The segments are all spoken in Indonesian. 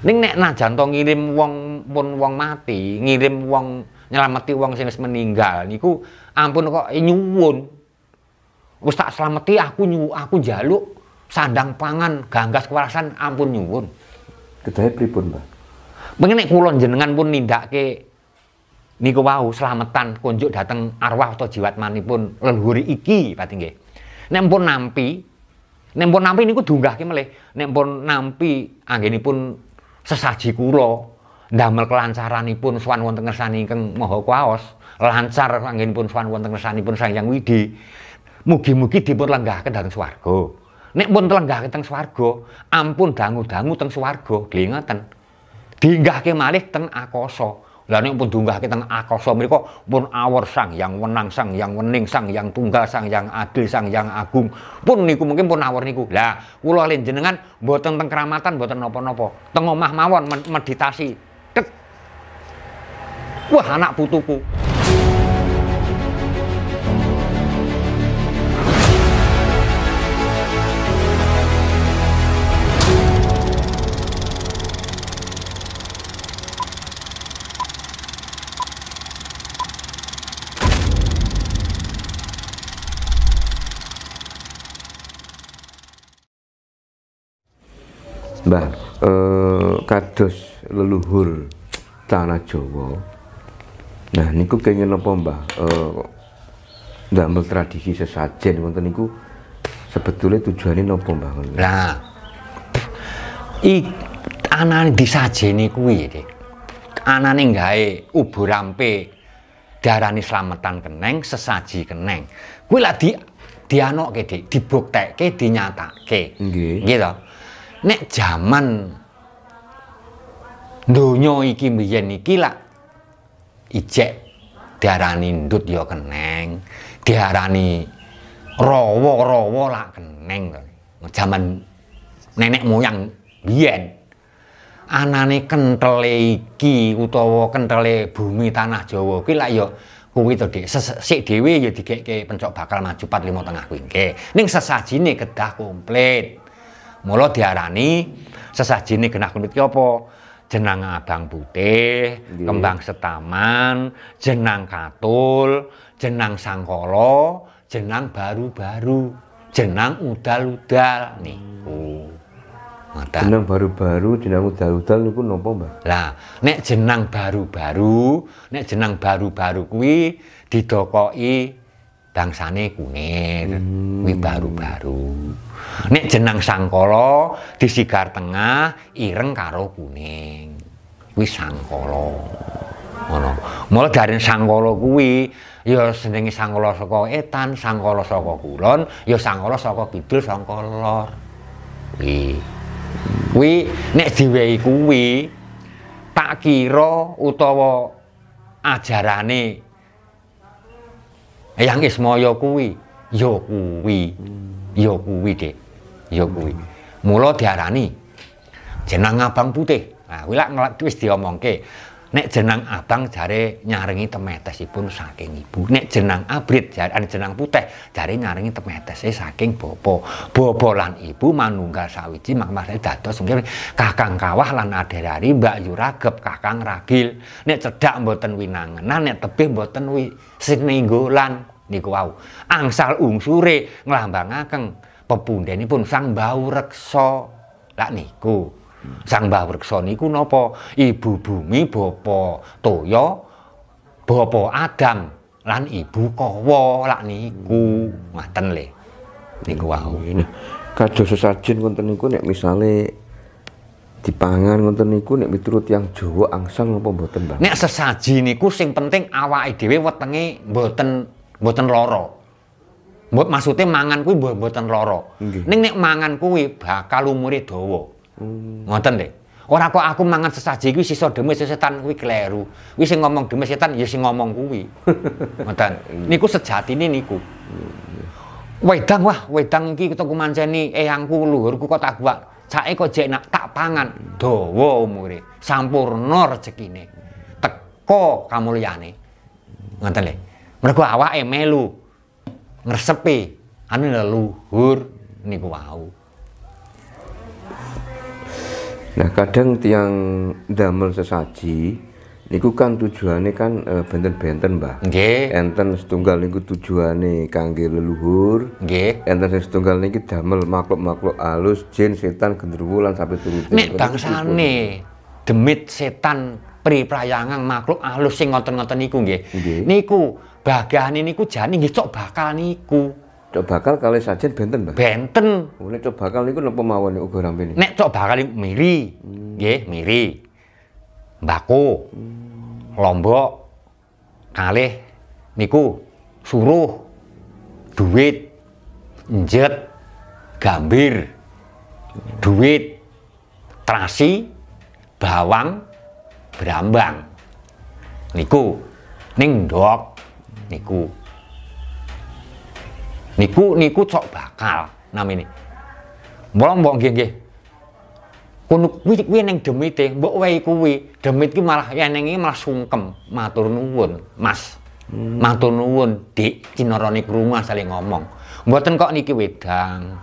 Ning nek najan to ngirim wong pun wong mati, ngirim wong nyelameti wong sing wis meninggal niku ampun kok nyuwun. Wis tak slameti aku nyu aku njaluk sandang pangan ganggas kewarasan ampun nyuwun. Kedahe pripun, Mbah? Pengen nek kula jenengan pun nindakake niku wau slametan kunjuk dateng arwah atau pun leluhur iki pati nggih. Nek pun nampi, nek pun nampi niku dunggahke melih. Nek pun nampi anggenipun sesaji kulo ndamel kelancaranipun swan wonten ngersani ingkang moho kuaos lancar anggenipun swan wonten ngersanipun Sang Widi mugi-mugi dipun ke dalam swargo nek pun ke dalam swargo ampun dangu-dangu teng swargo nggih ngoten ke malih teng akoso lah nek pun diunggahke teng akasa mriku pun awor sang yang wenang sang yang wening sang yang tunggal sang yang adil sang yang agung pun niku mungkin pun awor niku. Lah kula le jenengan mboten teng keramatan mboten napa-napa. Teng omah mawon meditasi. Tek. Wah anak putuku. Mbah eh, kados leluhur tanah Jawa. Nah niku kenging napa Mbah eh, ndamel tradisi sesajen wonten niku sebetulnya tujuannya napa Mbah? Nah. I anane disajeni kuwi, Dik. Anane gawe ubur rampe darani selamatan keneng, sesaji keneng. Kuwi lah di dianokke, Dik, dibuktekke, dinyatakke. Nggih. Nggih nek jaman donya iki biyen iki lak ijek diarani ndut ya keneng diarani rawa-rawa lak keneng jaman nenek moyang biyen anane kentele iki utawa kentele bumi tanah Jawa kuwi lak ya kuwi to dik sik dhewe ya dikeke pencok bakal maju 4 5 tengah kuwi nggih ning sesajine kedah komplit Mula diarani sesajine genah klumpit ki apa? Jenang abang putih, Gini. kembang setaman, jenang katul, jenang sangkolo, jenang baru-baru, jenang udal-udal niku. Mata. Hmm. Jenang baru-baru, jenang udal-udal niku nopo, Mbak? Lah, nek jenang baru-baru, nek jenang baru-baru kuwi didokoki bangsane kunir hmm. baru-baru nek Jenang sangkala di sigar tengah ireng karo kuning kuwi sangkala ngono mula dari sangkolo kuwi ya senengi sangkolo saka etan sangkolo saka kulon ya sangkolo saka kidul sangkolo lor kuwi nek diwehi kuwi tak kira utawa ajarane yang ismo semaya kuwi. Ya kuwi. Ya kuwi, Dik. Ya kuwi. Mula diarani jenang abang putih. Nah, kuwi lak wis diomongke. Nek jenang abang jare nyarengi temetesipun saking ibu. Nek jenang abrit jare ane jenang putih jare nyarengi temetese saking bapa. Bapa lan ibu manunggal sawiji makmase dados mungkin kakang kawah lan aderari Mbak Yuragep kakang ragil. Nek cedak mboten winangenan, nek tebih mboten wi sinenggolan niku wau angsal unsure nglambangaken pepundhenipun Sang bau Reksa lak niku Sang bau Reksa niku napa ibu bumi bapa toya bapa Adam lan ibu Kawa lak niku ngaten le niku wau iya, iya. kados sesajen wonten niku nek misale dipangan ngoten niku nek miturut yang Jawa angsal nopo mboten, Bang? Nek sesaji niku sing penting awake dhewe wetenge mboten mboten loro. Mbok maksudnya mangan kuwi mboten loro. Neng Ning nek mangan kuwi bakal umure dawa. Hmm. Ngoten deh. Ora kok aku mangan sesaji kuwi sisa demi setan kuwi kleru. Kuwi sing ngomong demes setan ya sing ngomong kuwi. Ngoten. Iya. Niku sejatine niku. Iya. Wedang wah, wedang iki kita kumanceni eyangku luhurku kok tak buat. Cake kok jek nak tak pangan. Dawa umure. Sampurna rezekine. Teko kamulyane. Ngoten lho mereka awake emelu ngersepi, anu leluhur niku wau nah kadang tiang damel sesaji niku kan tujuannya kan eh, benten-benten Mbah nggih enten setunggal niku tujuannya kangge leluhur nggih enten setunggal niku damel makhluk-makhluk alus jin setan genderuwo sampai sampe Nih nek nih, demit setan pri prayangan makhluk alus sing ngoten-ngoten niku nggih niku bagian ini ku jani nggih cok bakal niku. Cok bakal kali benten, Benten. Oh, cok bakal niku napa mawon nek uga rampene? Nek cok bakal miri. Hmm. Nggih, hmm. miri. Mbako. Hmm. Lombok. Kalih niku suruh duit njet gambir duit terasi bawang berambang, niku ning ndok niku niku niku cok bakal ini. Bolong, mbok gengge nggih kono kuwi kuwi ning demite mbok wae kuwi demi ki malah enenge ya malah sungkem matur nuwun mas hmm. matur nuwun dik cinorone ngomong buatan kok niki wedang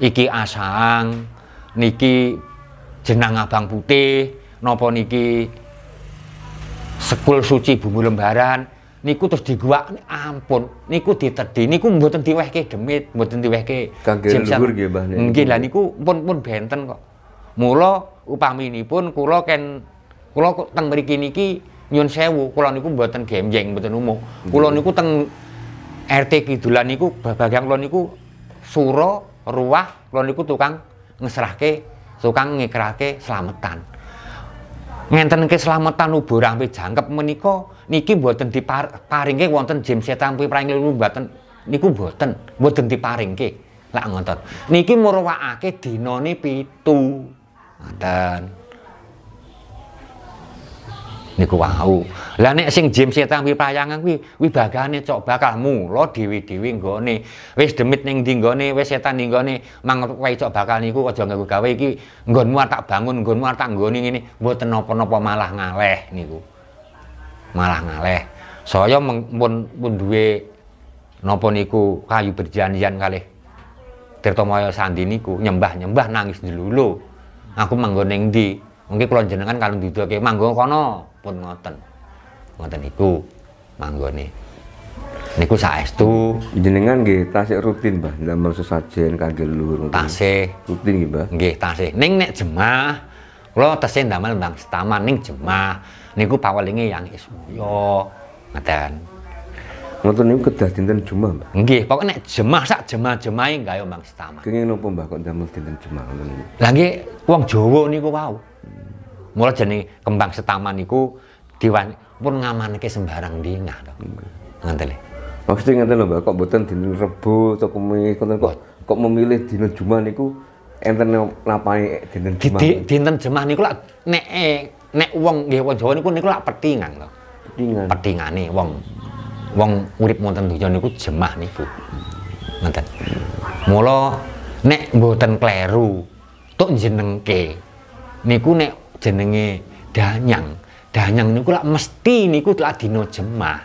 iki asang niki jenang abang putih nopo niki sekul suci bumbu lembaran niku terus digua, ampun niku ditedhi niku mboten diwehke demit mboten diwehke kangge luhur nggih Mbah nggih lah niku pun pun benten kok mula upaminipun kula ken kula teng mriki niki nyun sewu kula niku mboten gemjeng mboten umum kula niku teng RT Kidulan niku babagang kula niku suro ruah kula niku tukang ngeserahke, tukang ngikrake selametan ngenten keselamatan ubur rampe jangkep meniko niki mboten diparingke wonten jam setan kuwi paring lulu buatan, niku buatan mboten diparingke lak ngonten, niki murwakake dinane pitu ngoten niku wau. Lah nek sing jim setan kuwi payangan kuwi wibagane cok bakal mula dewi-dewi nggone. Wis demit ning ndi nggone, wis setan ning nggone, mangwehi cok bakal niku aja nganggo gawe iki nggonmu tak bangun, nggonmu tak nggone ngene, mboten napa-napa malah ngaleh niku. Malah ngaleh. Saya pun pun duwe napa niku kayu berjanjian kalih Tirtamaya Sandi niku nyembah-nyembah nangis dulu. Aku manggon ning ndi? Mungkin kula jenengan kalung didake manggon kono pun ngoten ngoten iku manggone niku saestu jenengan nggih tasik rutin Mbah ndamel sesajen kangge leluhur tasik rutin nggih Mbah nggih tasik ning nek jemaah kula tesih ndamel Mbah Staman ning jemaah niku pawelinge yang Ismaya ngeten ngoten niku kedah dinten Jumat Mbah nggih pokoke nek jemaah sak jemaah-jemahe gawe Mbah Staman kenging nopo Mbah kok ndamel dinten jemaah ngoten niku lha nggih wong Jawa niku wau mulai jenenge kembang setaman diwan pun ke sembarang dina, to. Ngoten lho. Maksudnya ngoten lho, Mbak, kok mboten dino Rebo utawa kuwi kok kok memilih dino Jumat niku enten lapane dinten Jumat. dino Jumat niku lak nek nek wong nggih wong Jawa niku niku pertingan petingan lho. Petingan. nih wong wong urip wonten donya niku jemah niku. Ngoten. nek boten kleru tuk jenengke niku nek jenenge danyang. Danyang niku lak mesti niku lak dina jemah.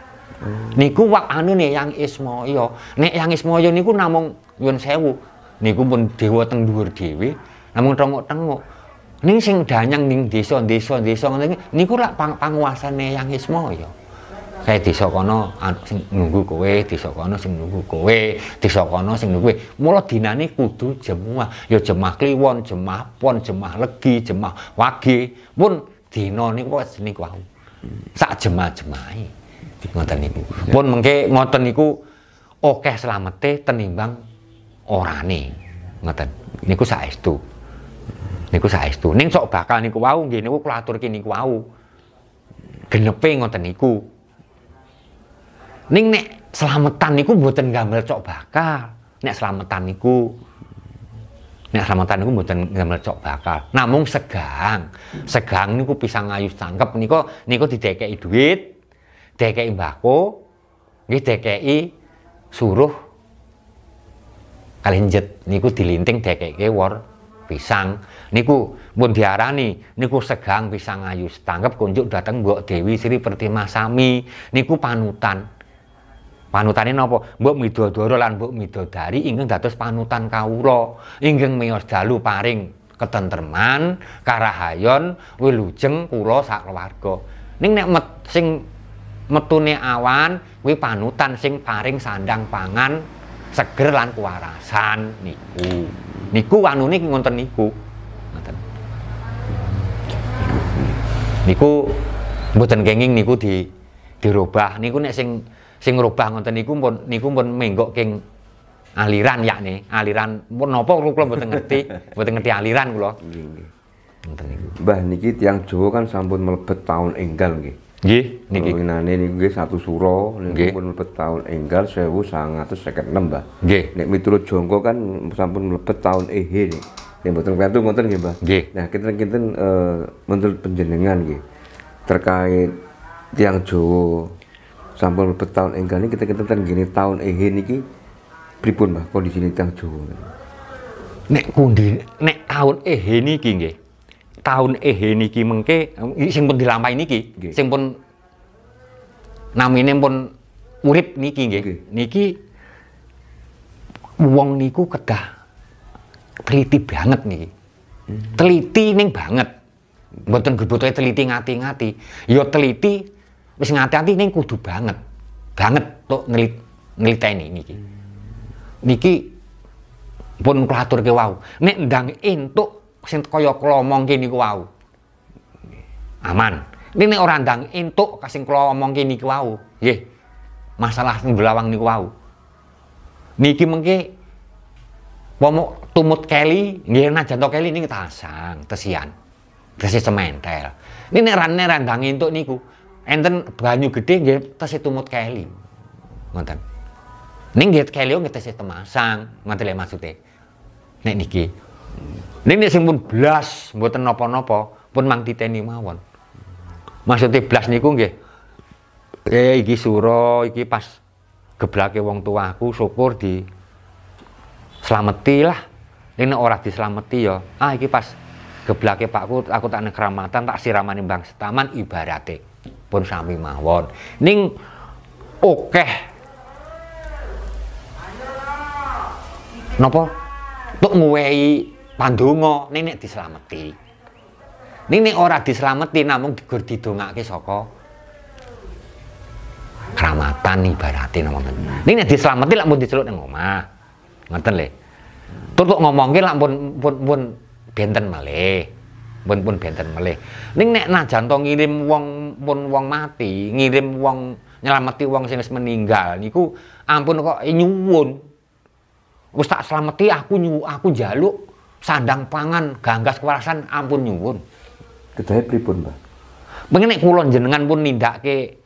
Niku wak anu nih yang ismoyo Nek yang Ismaya niku namung yun sewu. Niku pun dewa teng dhuwur dhewe, namung tengok-tengok. Ning sing danyang ning desa-desa-desa ngene niku lak pang panguasane yang ismoyo eh desa kono sing nunggu kowe desa kono sing nunggu kowe desa kono sing nunggu kowe mula dinane kudu jemah yo ya jemah kliwon jemah pon jemah legi jemah wage pun dina niku wis niku wau sak jemah jemai. E, ngoten niku pun ya. mengke ngoten niku akeh slamete tenimbang orane ngoten niku itu, niku itu. ning sok bakal niku wau nggih niku kula aturke niku wau genepe ngoten niku Ning nek selametan niku mboten gamel cok bakal. Nek selametan niku nek selametan niku mboten gamel cok bakal. Namung segang. Segang niku pisang ayu cangkep niku niku didekeki duit, dekeki mbako, nggih dekeki suruh kalenjet niku dilinting dekeki wor pisang niku pun diarani niku segang pisang ayu tangkep kunjuk datang Mbok Dewi Sri Sami niku panutan Panutane napa? Mbok Midodara lan Mbok Midodari ingkang dados panutan kawula, ingkang miyos dalu paring ketentreman, karahayon, wilujeng kula sakluwarga. Ning nek met, sing metune awan kuwi panutan sing paring sandang pangan seger lan kuwarasan niku. Niku anune ngonten niku. Ngoten. Niku mboten kenging niku di dirubah niku nek sing sing ngrubah ngoten niku pun niku pun menggok king aliran nih aliran pun napa kula mboten ngerti, mboten ngerti aliran kula. Nggih. niku. Mbah niki tiang jowo kan sampun melebet taun enggal nggih. Nggih, niki. Winane niku nggih satu suro niku pun melebet taun enggal 1956, Mbah. Nggih. Nek miturut Jongko kan sampun melebet taun ehe nih Nek mboten katu ngoten nggih, Mbah. Nggih. Nah, kinten-kinten eh menurut panjenengan nggih terkait tiang jowo sampun mlebet taun enggal niki kita kita gini eh ini niki pripun Mbah kondisine tiyang Jawa. Nek kundi nek ini ehe niki tahun eh ini niki mengke sing pun dilampahi niki, sing pun namine pun urip niki nggih. Niki wong niku kedah teliti banget niki. Mhm. Teliti ning banget. Mboten gebotoke teliti ngati-ngati. Ya teliti wis ngati-ati ning kudu banget. Banget tok nelit neliteni niki. Niki pun kula aturke wau. Nek ndang entuk sing kaya kula kene niku wau. Aman. ini orang dang ndang entuk sing kula kene niku wau, nggih. Masalah sing belawang niku wau. Niki mengke pomo tumut keli, nggih najan to keli ini tasang, tesian. tesi cementel. Ini nek rane randang entuk niku, enten banyu gede nggih tes mut keli. Ngoten. Ning nggih keli nggih tes temasang, ngoten lek maksude. Nek niki. Ning nek sing pun blas mboten nopo-nopo, pun mang titeni mawon. Maksude blas niku nggih. Eh iki suro iki pas geblake wong tuaku syukur di selametilah. lah. orang di ora ya, ah iki pas geblake pakku aku tak keramatan tak siramani bang setaman ibarate pun sami mawon ning oke, nopo, tuk nguwehi pandungo, nenek diselamati, dislameti ning nek ora dislameti namung digur didongake saka kramatan ibarate ngoten ning nih diselamati, lak mun diceluk ning omah ngoten lho Tur kok ngomongke pun pun pun benten malih pun pun benten melih ning nek najan to ngirim wong pun wong mati ngirim wong nyelameti wong sing wis meninggal niku ampun kok e nyuwun wis tak slameti aku nyu aku njaluk sandang pangan ganggas kewarasan ampun nyuwun kedahe pripun Mbah Mengenai kulon jenengan pun nindake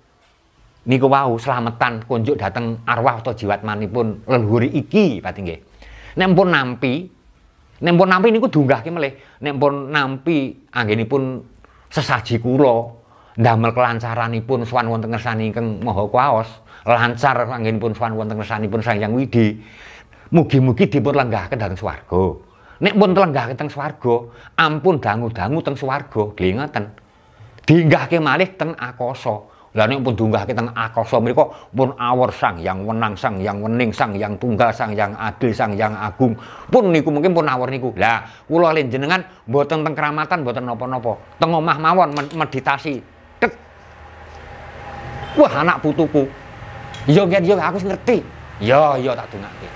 niku wau selamatan kunjuk dateng arwah atau jiwat manipun leluhur iki patingge. Nek pun nampi Nek pun nampi niku diunggahke melih. Nek pun nampi anggenipun sesaji kula ndamel kelancaranipun pun wonten kersani ingkang Maha Kuwaos, lancar anggenipun sowan wonten kersanipun Sang Hyang Widi. Mugi-mugi dipun lenggahaken dhateng swarga. Nek pun ke teng swarga, ampun dangu-dangu teng swarga, nggih ngoten. Dienggahke malih ten akasa. Lah nek pun dunggahke teng akasa mriku pun awor sang yang menang sang yang wening sang yang tunggal sang yang adil sang yang agung pun niku mungkin pun awor niku. Lah kula le jenengan mboten teng keramatan mboten napa-napa. Teng omah mawon meditasi. Tek. Wah anak putuku. Yo iya, ngen yo iya, aku ngerti. Yo iya, yo tak dongake.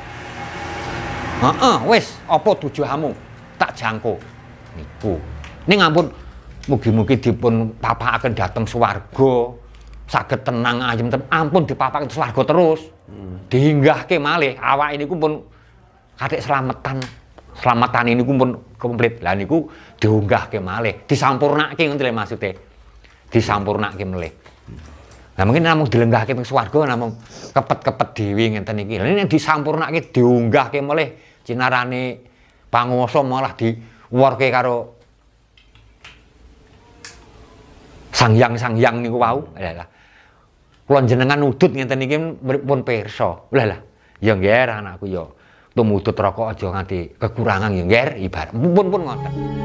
Heeh, wis apa tujuamu? Tak jangko. Niku. Ning ampun mugi-mugi dipun papakaken dhateng swarga sakit tenang aja ten ampun di itu swarga terus hmm. ke malih awak ini pun katik selamatan selamatan ini pun komplit lah niku ke malih disampurnake ngoten maksudnya, maksude ke malih Nah mungkin namun dilenggah ping swarga namun kepet-kepet ini ini yang Lah ke disampurnake ke malih cinarane panguwasa malah diworke karo Sang Yang Sang Yang niku wau. adalah kulon jenengan udut ngeten iki pun pirsa. Lah lah, ya aku anakku ya. Tumudut rokok aja nganti kekurangan ya ngger ibarat. Pun pun ngoten.